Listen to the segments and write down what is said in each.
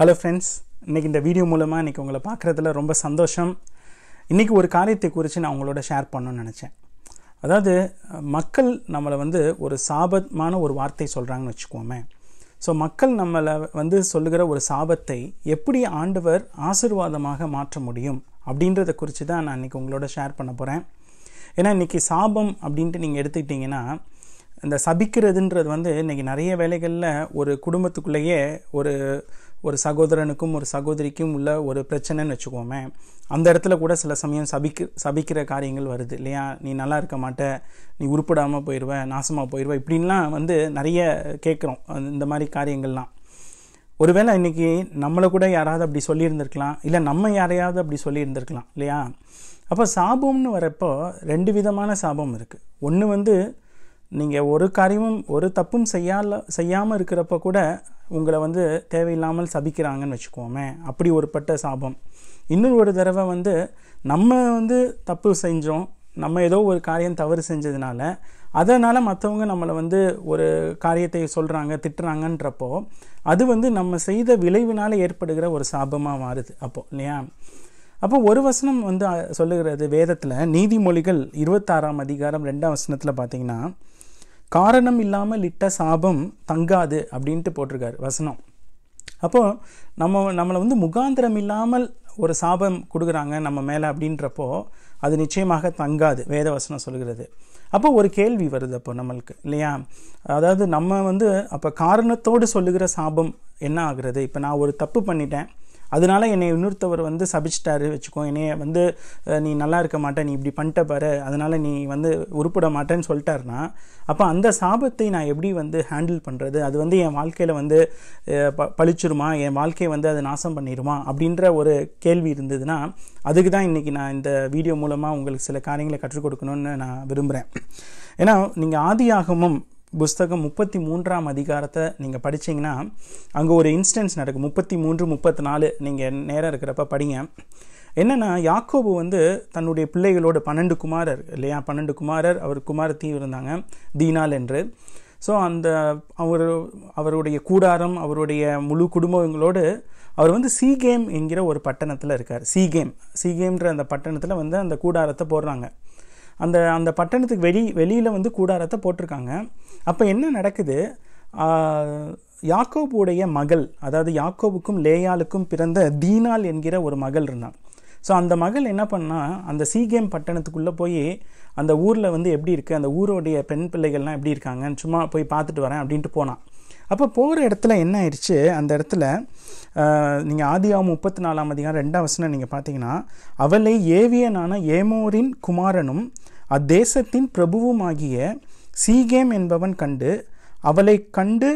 Hello friends இன்றைக்கி இந்த video மூலமாக இன்றைக்கி உங்களை பார்க்குறதுல ரொம்ப சந்தோஷம் இன்றைக்கி ஒரு காரியத்தை குறித்து நான் உங்களோட ஷேர் பண்ணணும்னு நினச்சேன் அதாவது மக்கள் நம்மளை வந்து ஒரு சாபமான ஒரு வார்த்தை சொல்கிறாங்கன்னு வச்சுக்கோமே ஸோ மக்கள் நம்மளை வந்து சொல்லுகிற ஒரு சாபத்தை எப்படி ஆண்டவர் ஆசிர்வாதமாக மாற்ற முடியும் அப்படின்றத குறித்து தான் நான் இன்றைக்கி உங்களோட ஷேர் பண்ண போகிறேன் ஏன்னா இன்றைக்கி சாபம் அப்படின்ட்டு நீங்கள் எடுத்துக்கிட்டிங்கன்னா இந்த சபிக்கிறதுன்றது வந்து இன்றைக்கி நிறைய வேலைகளில் ஒரு குடும்பத்துக்குள்ளேயே ஒரு ஒரு சகோதரனுக்கும் ஒரு சகோதரிக்கும் உள்ள ஒரு பிரச்சனைன்னு வச்சுக்கோமே அந்த இடத்துல கூட சில சமயம் சபிக்க சபிக்கிற காரியங்கள் வருது இல்லையா நீ நல்லா இருக்க மாட்ட நீ உருப்படாமல் போயிடுவ நாசமாக போயிடுவேன் இப்படின்லாம் வந்து நிறைய கேட்குறோம் இந்த மாதிரி காரியங்கள்லாம் ஒருவேளை இன்றைக்கி நம்மளை கூட யாராவது அப்படி சொல்லியிருந்திருக்கலாம் இல்லை நம்ம யாரையாவது அப்படி சொல்லியிருந்திருக்கலாம் இல்லையா அப்போ சாபம்னு வரப்போ ரெண்டு விதமான சாபம் இருக்குது ஒன்று வந்து நீங்கள் ஒரு காரியமும் ஒரு தப்பும் செய்யால செய்யாமல் இருக்கிறப்ப கூட உங்களை வந்து தேவையில்லாமல் சபிக்கிறாங்கன்னு வச்சுக்கோமே அப்படி ஒரு பட்ட சாபம் இன்னும் ஒரு தடவை வந்து நம்ம வந்து தப்பு செஞ்சோம் நம்ம ஏதோ ஒரு காரியம் தவறு செஞ்சதுனால அதனால் மற்றவங்க நம்மளை வந்து ஒரு காரியத்தை சொல்கிறாங்க திட்டுறாங்கன்றப்போ அது வந்து நம்ம செய்த விளைவினால் ஏற்படுகிற ஒரு சாபமாக மாறுது அப்போது இல்லையா அப்போ ஒரு வசனம் வந்து சொல்லுகிறது வேதத்தில் நீதிமொழிகள் இருபத்தாறாம் அதிகாரம் ரெண்டாம் வசனத்தில் பார்த்தீங்கன்னா காரணம் இல்லாமல் இட்ட சாபம் தங்காது அப்படின்ட்டு போட்டிருக்காரு வசனம் அப்போது நம்ம நம்மளை வந்து முகாந்திரம் இல்லாமல் ஒரு சாபம் கொடுக்குறாங்க நம்ம மேலே அப்படின்றப்போ அது நிச்சயமாக தங்காது வேத வசனம் சொல்கிறது அப்போ ஒரு கேள்வி வருது அப்போ நம்மளுக்கு இல்லையா அதாவது நம்ம வந்து அப்போ காரணத்தோடு சொல்லுகிற சாபம் என்ன ஆகுறது இப்போ நான் ஒரு தப்பு பண்ணிட்டேன் அதனால என்னை இன்னொருத்தவர் வந்து சபிச்சிட்டாரு வச்சுக்கோ என்னைய வந்து நீ நல்லா இருக்க மாட்டேன் நீ இப்படி பண்ணிட்ட பாரு அதனால் நீ வந்து உருப்பிட மாட்டேன்னு சொல்லிட்டாருனா அப்போ அந்த சாபத்தை நான் எப்படி வந்து ஹேண்டில் பண்ணுறது அது வந்து என் வாழ்க்கையில் வந்து ப பழிச்சிருமா என் வாழ்க்கையை வந்து அது நாசம் பண்ணிடுமா அப்படின்ற ஒரு கேள்வி இருந்ததுன்னா அதுக்கு தான் இன்றைக்கி நான் இந்த வீடியோ மூலமாக உங்களுக்கு சில காரியங்களை கற்றுக் கொடுக்கணும்னு நான் விரும்புகிறேன் ஏன்னா நீங்கள் ஆதியாகமும் புஸ்தகம் முப்பத்தி மூன்றாம் அதிகாரத்தை நீங்கள் படித்தீங்கன்னா அங்கே ஒரு இன்ஸ்டன்ஸ் நடக்கும் முப்பத்தி மூன்று முப்பத்தி நாலு நீங்கள் நேரம் இருக்கிறப்ப படிங்க என்னென்னா யாக்கோபு வந்து தன்னுடைய பிள்ளைகளோட பன்னெண்டு குமாரர் இல்லையா பன்னெண்டு குமாரர் அவர் குமாரத்தையும் இருந்தாங்க தீனால் என்று ஸோ அந்த அவர் அவருடைய கூடாரம் அவருடைய முழு குடும்பங்களோடு அவர் வந்து சி கேம் என்கிற ஒரு பட்டணத்தில் இருக்கார் சி கேம் சி கேம்ன்ற அந்த பட்டணத்தில் வந்து அந்த கூடாரத்தை போடுறாங்க அந்த அந்த பட்டணத்துக்கு வெளி வெளியில் வந்து கூடாரத்தை போட்டிருக்காங்க அப்போ என்ன நடக்குது யாக்கோபுடைய மகள் அதாவது யாக்கோபுக்கும் லேயாளுக்கும் பிறந்த தீனால் என்கிற ஒரு மகள் இருந்தான் ஸோ அந்த மகள் என்ன பண்ணால் அந்த சீகேம் பட்டணத்துக்குள்ளே போய் அந்த ஊரில் வந்து எப்படி இருக்குது அந்த ஊருடைய பெண் பிள்ளைகள்லாம் எப்படி இருக்காங்கன்னு சும்மா போய் பார்த்துட்டு வரேன் அப்படின்ட்டு போனான் அப்போ போகிற இடத்துல என்ன ஆயிடுச்சு அந்த இடத்துல நீங்கள் ஆதியாவும் முப்பத்தி நாலாம் அதிகாரம் ரெண்டாம் வசனம் நீங்கள் பார்த்தீங்கன்னா அவளை ஏவியனான ஏமோரின் குமாரனும் அத்தேசத்தின் பிரபுவுமாகிய சீகேம் என்பவன் கண்டு அவளை கண்டு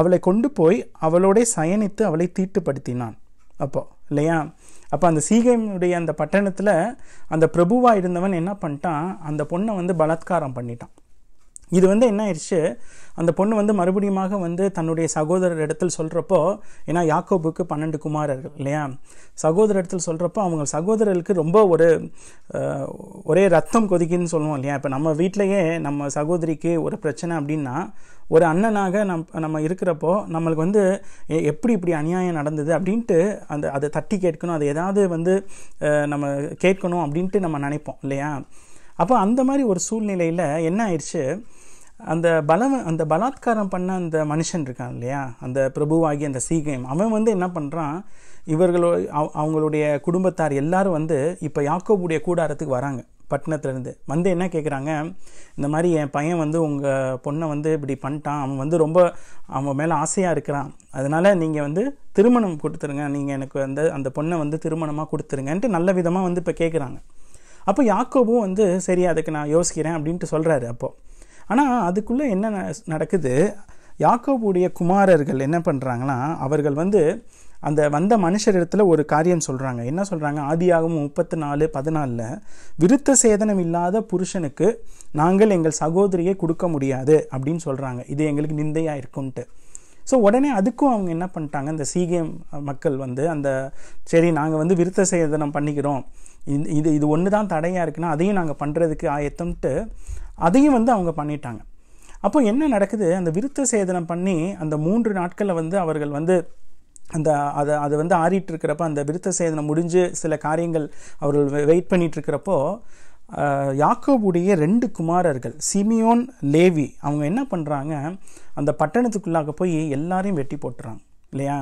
அவளை கொண்டு போய் அவளோட சயனித்து அவளை தீட்டுப்படுத்தினான் அப்போ இல்லையா அப்போ அந்த சீகேமுடைய அந்த பட்டணத்தில் அந்த பிரபுவாக இருந்தவன் என்ன பண்ணிட்டான் அந்த பொண்ணை வந்து பலாத்காரம் பண்ணிட்டான் இது வந்து என்ன ஆயிடுச்சு அந்த பொண்ணு வந்து மறுபடியுமாக வந்து தன்னுடைய சகோதரர் இடத்தில் சொல்கிறப்போ ஏன்னா யாக்கோபுக்கு பன்னெண்டு குமாரர்கள் இல்லையா சகோதரர் இடத்தில் சொல்கிறப்போ அவங்க சகோதரர்களுக்கு ரொம்ப ஒரு ஒரே ரத்தம் கொதிக்குன்னு சொல்லுவோம் இல்லையா இப்போ நம்ம வீட்டிலையே நம்ம சகோதரிக்கு ஒரு பிரச்சனை அப்படின்னா ஒரு அண்ணனாக நம் நம்ம இருக்கிறப்போ நம்மளுக்கு வந்து எப்படி இப்படி அநியாயம் நடந்தது அப்படின்ட்டு அந்த அதை தட்டி கேட்கணும் அதை ஏதாவது வந்து நம்ம கேட்கணும் அப்படின்ட்டு நம்ம நினைப்போம் இல்லையா அப்போ அந்த மாதிரி ஒரு சூழ்நிலையில் என்ன ஆயிடுச்சு அந்த பலம் அந்த பலாத்காரம் பண்ண அந்த மனுஷன் இருக்கான் இல்லையா அந்த பிரபுவாகி அந்த சீகையம் அவன் வந்து என்ன பண்ணுறான் இவர்களோ அவங்களுடைய குடும்பத்தார் எல்லாரும் வந்து இப்போ யாக்கோபுடைய கூடாரத்துக்கு வராங்க பட்டணத்துலேருந்து வந்து என்ன கேட்குறாங்க இந்த மாதிரி என் பையன் வந்து உங்கள் பொண்ணை வந்து இப்படி பண்ணிட்டான் அவன் வந்து ரொம்ப அவன் மேலே ஆசையாக இருக்கிறான் அதனால் நீங்கள் வந்து திருமணம் கொடுத்துருங்க நீங்கள் எனக்கு அந்த அந்த பொண்ணை வந்து திருமணமாக கொடுத்துருங்கன்ட்டு நல்ல விதமாக வந்து இப்போ கேட்குறாங்க அப்போ யாக்கோபும் வந்து சரி அதுக்கு நான் யோசிக்கிறேன் அப்படின்ட்டு சொல்கிறாரு அப்போது ஆனால் அதுக்குள்ளே என்ன நடக்குது யாக்கோபுடைய குமாரர்கள் என்ன பண்ணுறாங்கன்னா அவர்கள் வந்து அந்த வந்த மனுஷர் இடத்துல ஒரு காரியம் சொல்கிறாங்க என்ன சொல்கிறாங்க ஆதியாகவும் முப்பத்தி நாலு பதினாலில் விருத்த சேதனம் இல்லாத புருஷனுக்கு நாங்கள் எங்கள் சகோதரியை கொடுக்க முடியாது அப்படின்னு சொல்கிறாங்க இது எங்களுக்கு நிந்தையாக இருக்கும்ன்ட்டு ஸோ உடனே அதுக்கும் அவங்க என்ன பண்ணிட்டாங்க இந்த சிகேம் மக்கள் வந்து அந்த சரி நாங்கள் வந்து விருத்த சேதனம் பண்ணிக்கிறோம் இது இது ஒன்று தான் தடையாக இருக்குன்னா அதையும் நாங்கள் பண்ணுறதுக்கு ஆயத்தம்ட்டு அதையும் வந்து அவங்க பண்ணிட்டாங்க அப்போ என்ன நடக்குது அந்த விருத்த சேதனம் பண்ணி அந்த மூன்று நாட்களில் வந்து அவர்கள் வந்து அந்த அதை அதை வந்து ஆறிட்டு இருக்கிறப்ப அந்த விருத்த சேதனம் முடிஞ்சு சில காரியங்கள் அவர்கள் வெயிட் பண்ணிட்டு இருக்கிறப்போ யாக்கோபுடைய ரெண்டு குமாரர்கள் சிமியோன் லேவி அவங்க என்ன பண்ணுறாங்க அந்த பட்டணத்துக்குள்ளாக போய் எல்லாரையும் வெட்டி போட்டுறாங்க இல்லையா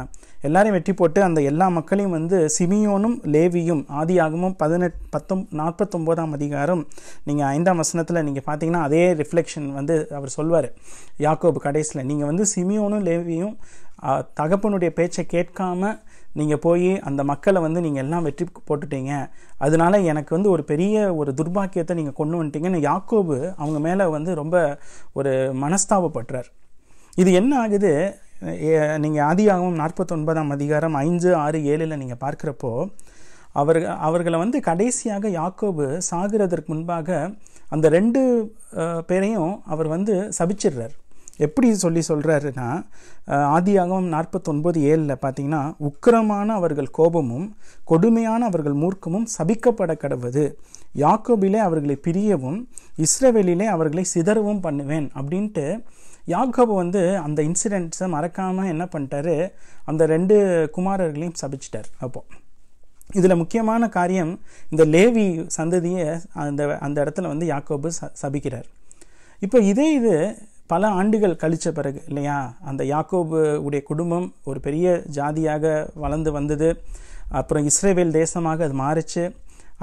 எல்லாரையும் வெட்டி போட்டு அந்த எல்லா மக்களையும் வந்து சிமியோனும் லேவியும் ஆதியாகமும் பதினெட் பத்தொம் நாற்பத்தொம்போதாம் அதிகாரம் நீங்கள் ஐந்தாம் வசனத்தில் நீங்கள் பார்த்தீங்கன்னா அதே ரிஃப்ளெக்ஷன் வந்து அவர் சொல்வார் யாக்கோபு கடைசியில் நீங்கள் வந்து சிமியோனும் லேவியும் தகப்பனுடைய பேச்சை கேட்காம நீங்கள் போய் அந்த மக்களை வந்து நீங்கள் எல்லாம் வெற்றி போட்டுட்டீங்க அதனால எனக்கு வந்து ஒரு பெரிய ஒரு துர்பாக்கியத்தை நீங்கள் கொண்டு வந்துட்டீங்கன்னு யாக்கோபு அவங்க மேலே வந்து ரொம்ப ஒரு மனஸ்தாபப்படுறார் இது என்ன ஆகுது நீங்கள் ஆதியாகவும் நாற்பத்தொன்பதாம் அதிகாரம் ஐந்து ஆறு ஏழில் நீங்கள் பார்க்குறப்போ அவர்கள் அவர்களை வந்து கடைசியாக யாக்கோபு சாகிறதற்கு முன்பாக அந்த ரெண்டு பேரையும் அவர் வந்து சபிச்சிடுறார் எப்படி சொல்லி சொல்கிறாருன்னா ஆதியாகவும் நாற்பத்தொன்பது ஏழில் பார்த்தீங்கன்னா உக்கிரமான அவர்கள் கோபமும் கொடுமையான அவர்கள் மூர்க்கமும் சபிக்கப்பட கடவுது யாக்கோபிலே அவர்களை பிரியவும் இஸ்ரவேலிலே அவர்களை சிதறவும் பண்ணுவேன் அப்படின்ட்டு யாக்கோபு வந்து அந்த இன்சிடென்ட்ஸை மறக்காமல் என்ன பண்ணிட்டாரு அந்த ரெண்டு குமாரர்களையும் சபிச்சிட்டார் அப்போது இதில் முக்கியமான காரியம் இந்த லேவி சந்ததியை அந்த அந்த இடத்துல வந்து யாக்கோபு ச சபிக்கிறார் இப்போ இதே இது பல ஆண்டுகள் கழித்த பிறகு இல்லையா அந்த யாக்கோபு உடைய குடும்பம் ஒரு பெரிய ஜாதியாக வளர்ந்து வந்தது அப்புறம் இஸ்ரேவேல் தேசமாக அது மாறிச்சு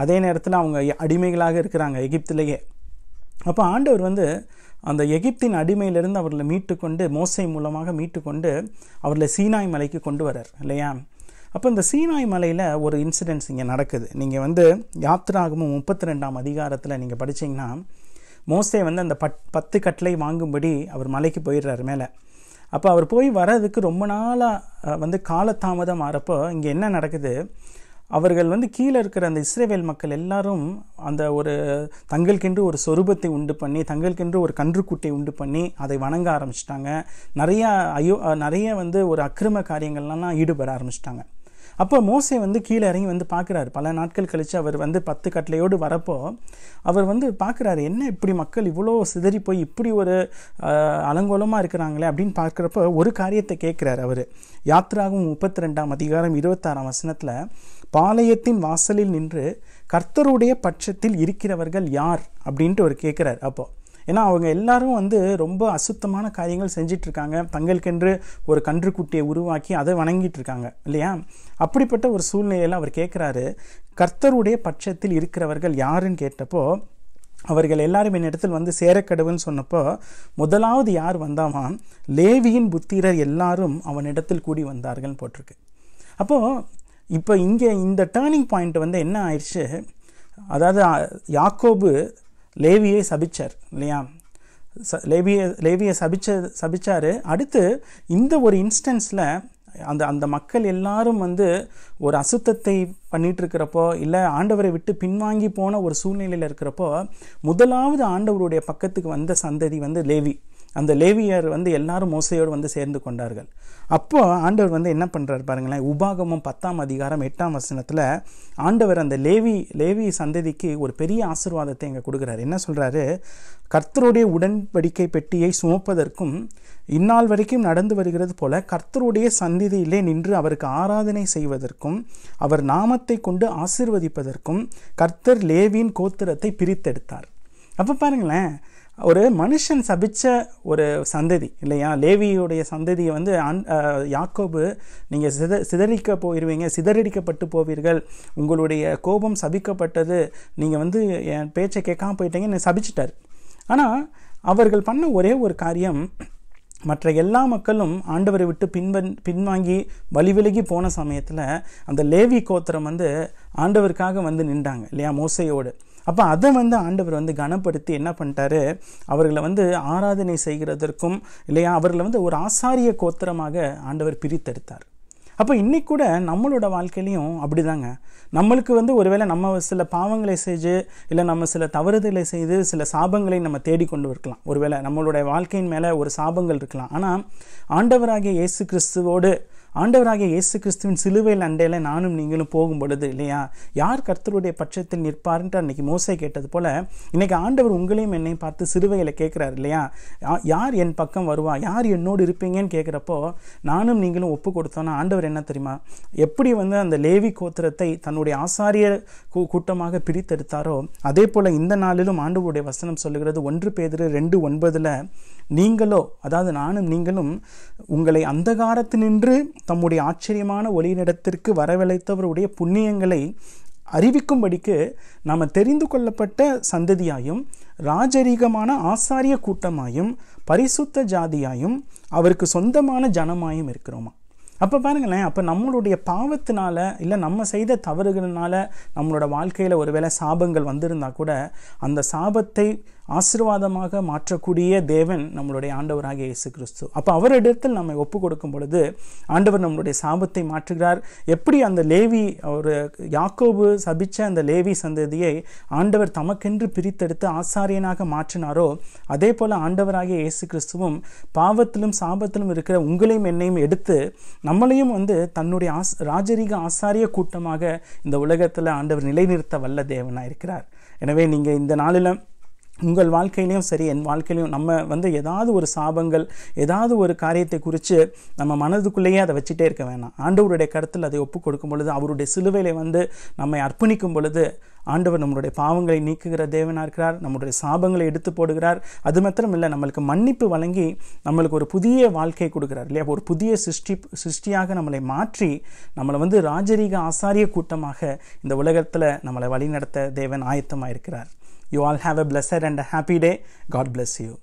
அதே நேரத்தில் அவங்க அடிமைகளாக இருக்கிறாங்க எகிப்திலேயே அப்போ ஆண்டவர் வந்து அந்த எகிப்தின் அடிமையிலிருந்து அவர்களை மீட்டு கொண்டு மோசை மூலமாக மீட்டு கொண்டு அவர்களை சீனாய் மலைக்கு கொண்டு வரார் இல்லையா அப்போ இந்த சீனாய் மலையில் ஒரு இன்சிடென்ஸ் இங்கே நடக்குது நீங்கள் வந்து யாத்திராகமும் முப்பத்தி ரெண்டாம் அதிகாரத்தில் நீங்கள் படித்தீங்கன்னா மோஸ்டே வந்து அந்த பட் பத்து கட்டளை வாங்கும்படி அவர் மலைக்கு போயிடுறாரு மேலே அப்போ அவர் போய் வர்றதுக்கு ரொம்ப நாளாக வந்து காலத்தாமதம் ஆகிறப்போ இங்கே என்ன நடக்குது அவர்கள் வந்து கீழே இருக்கிற அந்த இஸ்ரேவேல் மக்கள் எல்லாரும் அந்த ஒரு தங்களுக்கென்று ஒரு சொரூபத்தை உண்டு பண்ணி தங்களுக்கென்று ஒரு கன்றுக்குட்டை உண்டு பண்ணி அதை வணங்க ஆரம்பிச்சிட்டாங்க நிறையா ஐயோ நிறைய வந்து ஒரு அக்கிரம காரியங்கள்லாம் ஈடுபட ஆரம்பிச்சிட்டாங்க அப்போ மோசை வந்து கீழே இறங்கி வந்து பார்க்குறாரு பல நாட்கள் கழித்து அவர் வந்து பத்து கட்டளையோடு வரப்போ அவர் வந்து பார்க்குறாரு என்ன இப்படி மக்கள் இவ்வளோ சிதறி போய் இப்படி ஒரு அலங்கோலமாக இருக்கிறாங்களே அப்படின்னு பார்க்குறப்போ ஒரு காரியத்தை கேட்குறாரு அவர் யாத்ராகும் முப்பத்தி ரெண்டாம் அதிகாரம் இருபத்தாறாம் வசனத்தில் பாளையத்தின் வாசலில் நின்று கர்த்தருடைய பட்சத்தில் இருக்கிறவர்கள் யார் அப்படின்ட்டு அவர் கேட்குறார் அப்போது ஏன்னா அவங்க எல்லாரும் வந்து ரொம்ப அசுத்தமான காரியங்கள் செஞ்சிட்ருக்காங்க தங்களுக்கென்று ஒரு கன்றுக்குட்டியை உருவாக்கி அதை வணங்கிட்டு இருக்காங்க இல்லையா அப்படிப்பட்ட ஒரு சூழ்நிலையில் அவர் கேட்குறாரு கர்த்தருடைய பட்சத்தில் இருக்கிறவர்கள் யாருன்னு கேட்டப்போ அவர்கள் எல்லாரும் என்னிடத்தில் வந்து சேரக்கடவுன்னு சொன்னப்போ முதலாவது யார் வந்தாவான் லேவியின் புத்திரர் எல்லாரும் அவனிடத்தில் கூடி வந்தார்கள்னு போட்டிருக்கு அப்போது இப்போ இங்கே இந்த டேர்னிங் பாயிண்ட் வந்து என்ன ஆயிடுச்சு அதாவது யாக்கோபு லேவியை சபிச்சார் இல்லையா லேவியை லேவியை சபிச்ச சபிச்சார் அடுத்து இந்த ஒரு இன்ஸ்டன்ஸில் அந்த அந்த மக்கள் எல்லாரும் வந்து ஒரு அசுத்தத்தை பண்ணிகிட்டு இருக்கிறப்போ இல்லை ஆண்டவரை விட்டு பின்வாங்கி போன ஒரு சூழ்நிலையில் இருக்கிறப்போ முதலாவது ஆண்டவருடைய பக்கத்துக்கு வந்த சந்ததி வந்து லேவி அந்த லேவியர் வந்து எல்லாரும் மோசையோடு வந்து சேர்ந்து கொண்டார்கள் அப்போ ஆண்டவர் வந்து என்ன பண்ணுறாரு பாருங்களேன் உபாகமும் பத்தாம் அதிகாரம் எட்டாம் வசனத்தில் ஆண்டவர் அந்த லேவி லேவி சந்ததிக்கு ஒரு பெரிய ஆசிர்வாதத்தை இங்கே கொடுக்குறாரு என்ன சொல்கிறாரு கர்த்தருடைய உடன்படிக்கை பெட்டியை சுமப்பதற்கும் இந்நாள் வரைக்கும் நடந்து வருகிறது போல கர்த்தருடைய சந்திதியிலே நின்று அவருக்கு ஆராதனை செய்வதற்கும் அவர் நாமத்தை கொண்டு ஆசிர்வதிப்பதற்கும் கர்த்தர் லேவியின் கோத்திரத்தை பிரித்தெடுத்தார் அப்போ பாருங்களேன் ஒரு மனுஷன் சபிச்ச ஒரு சந்ததி இல்லையா லேவியுடைய சந்ததியை வந்து அன் யாக்கோபு நீங்கள் சித சிதறிக்க போயிடுவீங்க சிதறடிக்கப்பட்டு போவீர்கள் உங்களுடைய கோபம் சபிக்கப்பட்டது நீங்கள் வந்து என் பேச்சை கேட்காம போயிட்டீங்க என்னை சபிச்சிட்டார் ஆனால் அவர்கள் பண்ண ஒரே ஒரு காரியம் மற்ற எல்லா மக்களும் ஆண்டவரை விட்டு பின்பன் பின்வாங்கி வழிவிலகி போன சமயத்தில் அந்த லேவி கோத்திரம் வந்து ஆண்டவருக்காக வந்து நின்றாங்க இல்லையா மோசையோடு அப்போ அதை வந்து ஆண்டவர் வந்து கனப்படுத்தி என்ன பண்ணிட்டாரு அவர்களை வந்து ஆராதனை செய்கிறதற்கும் இல்லையா அவர்களை வந்து ஒரு ஆசாரிய கோத்திரமாக ஆண்டவர் பிரித்தெடுத்தார் அப்போ இன்னைக்கு கூட நம்மளோட வாழ்க்கையிலையும் அப்படி தாங்க நம்மளுக்கு வந்து ஒருவேளை நம்ம சில பாவங்களை செஞ்சு இல்லை நம்ம சில தவறுதலை செய்து சில சாபங்களை நம்ம தேடிக்கொண்டு இருக்கலாம் ஒருவேளை நம்மளுடைய வாழ்க்கையின் மேலே ஒரு சாபங்கள் இருக்கலாம் ஆனால் ஆண்டவராகிய இயேசு கிறிஸ்துவோடு ஆண்டவராகிய இயேசு கிறிஸ்துவின் சிலுவையில் அண்டையில் நானும் நீங்களும் போகும் பொழுது இல்லையா யார் கர்த்தருடைய பட்சத்தில் நிற்பார்ன்ட்டு அன்றைக்கி மோசை கேட்டது போல் இன்றைக்கி ஆண்டவர் உங்களையும் என்னையும் பார்த்து சிலுவையில் கேட்குறாரு இல்லையா யார் என் பக்கம் வருவா யார் என்னோடு இருப்பீங்கன்னு கேட்குறப்போ நானும் நீங்களும் ஒப்பு கொடுத்தோன்னா ஆண்டவர் என்ன தெரியுமா எப்படி வந்து அந்த லேவி கோத்திரத்தை தன்னுடைய ஆசாரிய கூட்டமாக பிரித்தெடுத்தாரோ அதே போல் இந்த நாளிலும் ஆண்டவருடைய வசனம் சொல்லுகிறது ஒன்று பேதிரு ரெண்டு ஒன்பதில் நீங்களோ அதாவது நானும் நீங்களும் உங்களை அந்தகாரத்து நின்று தம்முடைய ஆச்சரியமான ஒளியினிடத்திற்கு வரவழைத்தவருடைய புண்ணியங்களை அறிவிக்கும்படிக்கு நாம் தெரிந்து கொள்ளப்பட்ட சந்ததியாயும் ராஜரீகமான ஆசாரிய கூட்டமாயும் பரிசுத்த ஜாதியாயும் அவருக்கு சொந்தமான ஜனமாயும் இருக்கிறோமா அப்போ பாருங்களேன் அப்போ நம்மளுடைய பாவத்தினால இல்லை நம்ம செய்த தவறுகளினால நம்மளோட வாழ்க்கையில் ஒருவேளை சாபங்கள் வந்திருந்தால் கூட அந்த சாபத்தை ஆசிர்வாதமாக மாற்றக்கூடிய தேவன் நம்மளுடைய ஆண்டவராக இயேசு கிறிஸ்து அப்போ அவரிடத்தில் நம்மை ஒப்பு கொடுக்கும் பொழுது ஆண்டவர் நம்மளுடைய சாபத்தை மாற்றுகிறார் எப்படி அந்த லேவி அவர் யாக்கோபு சபிச்ச அந்த லேவி சந்ததியை ஆண்டவர் தமக்கென்று பிரித்தெடுத்து ஆசாரியனாக மாற்றினாரோ அதே போல் ஆண்டவராக இயேசு கிறிஸ்துவும் பாவத்திலும் சாபத்திலும் இருக்கிற உங்களையும் என்னையும் எடுத்து நம்மளையும் வந்து தன்னுடைய ஆஸ் ராஜரீக ஆசாரிய கூட்டமாக இந்த உலகத்தில் ஆண்டவர் நிலைநிறுத்த வல்ல தேவனாக இருக்கிறார் எனவே நீங்கள் இந்த நாளில் உங்கள் வாழ்க்கையிலையும் சரி என் வாழ்க்கையிலையும் நம்ம வந்து ஏதாவது ஒரு சாபங்கள் ஏதாவது ஒரு காரியத்தை குறித்து நம்ம மனதுக்குள்ளேயே அதை வச்சுட்டே இருக்க வேணாம் ஆண்டவருடைய கருத்தில் அதை ஒப்பு கொடுக்கும் பொழுது அவருடைய சிலுவையில் வந்து நம்மை அர்ப்பணிக்கும் பொழுது ஆண்டவர் நம்மளுடைய பாவங்களை நீக்குகிற தேவனாக இருக்கிறார் நம்மளுடைய சாபங்களை எடுத்து போடுகிறார் அது மாத்திரம் இல்லை நம்மளுக்கு மன்னிப்பு வழங்கி நம்மளுக்கு ஒரு புதிய வாழ்க்கை கொடுக்குறார் இல்லையா ஒரு புதிய சிருஷ்டி சிருஷ்டியாக நம்மளை மாற்றி நம்மளை வந்து ராஜரீக ஆசாரிய கூட்டமாக இந்த உலகத்தில் நம்மளை வழிநடத்த தேவன் ஆயத்தமாக இருக்கிறார் You all have a blessed and a happy day. God bless you.